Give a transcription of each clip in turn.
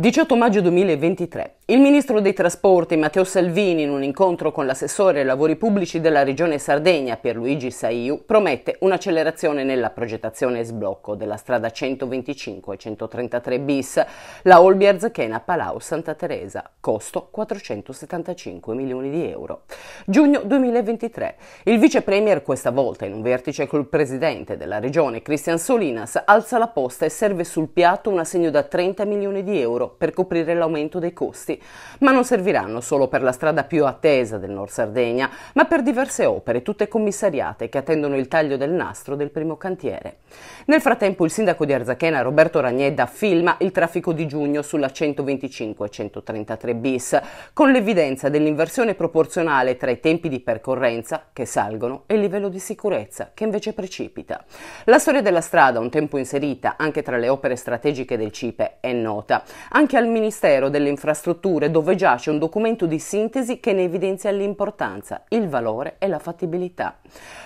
18 maggio 2023. Il ministro dei trasporti Matteo Salvini, in un incontro con l'assessore ai lavori pubblici della regione Sardegna Pierluigi Saiu, promette un'accelerazione nella progettazione e sblocco della strada 125 e 133 bis, la Olbi Arzachena Palau Santa Teresa, costo 475 milioni di euro. Giugno 2023. Il vice premier, questa volta in un vertice col presidente della regione Cristian Solinas, alza la posta e serve sul piatto un assegno da 30 milioni di euro per coprire l'aumento dei costi ma non serviranno solo per la strada più attesa del Nord Sardegna, ma per diverse opere, tutte commissariate, che attendono il taglio del nastro del primo cantiere. Nel frattempo il sindaco di Arzachena, Roberto Ragneda, filma il traffico di giugno sulla 125-133 bis, con l'evidenza dell'inversione proporzionale tra i tempi di percorrenza, che salgono, e il livello di sicurezza, che invece precipita. La storia della strada, un tempo inserita anche tra le opere strategiche del CIPE, è nota. Anche al Ministero delle Infrastrutture strutture dove giace un documento di sintesi che ne evidenzia l'importanza, il valore e la fattibilità.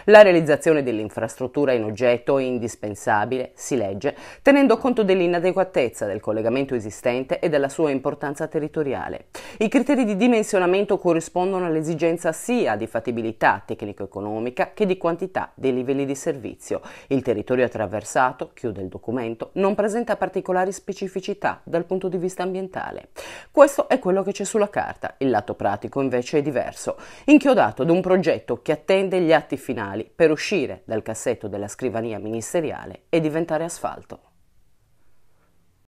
La realizzazione dell'infrastruttura in oggetto è indispensabile, si legge, tenendo conto dell'inadeguatezza del collegamento esistente e della sua importanza territoriale. I criteri di dimensionamento corrispondono all'esigenza sia di fattibilità tecnico-economica che di quantità dei livelli di servizio. Il territorio attraversato, chiude il documento, non presenta particolari specificità dal punto di vista ambientale. Questo è quello che c'è sulla carta, il lato pratico invece è diverso, inchiodato ad un progetto che attende gli atti finali per uscire dal cassetto della scrivania ministeriale e diventare asfalto.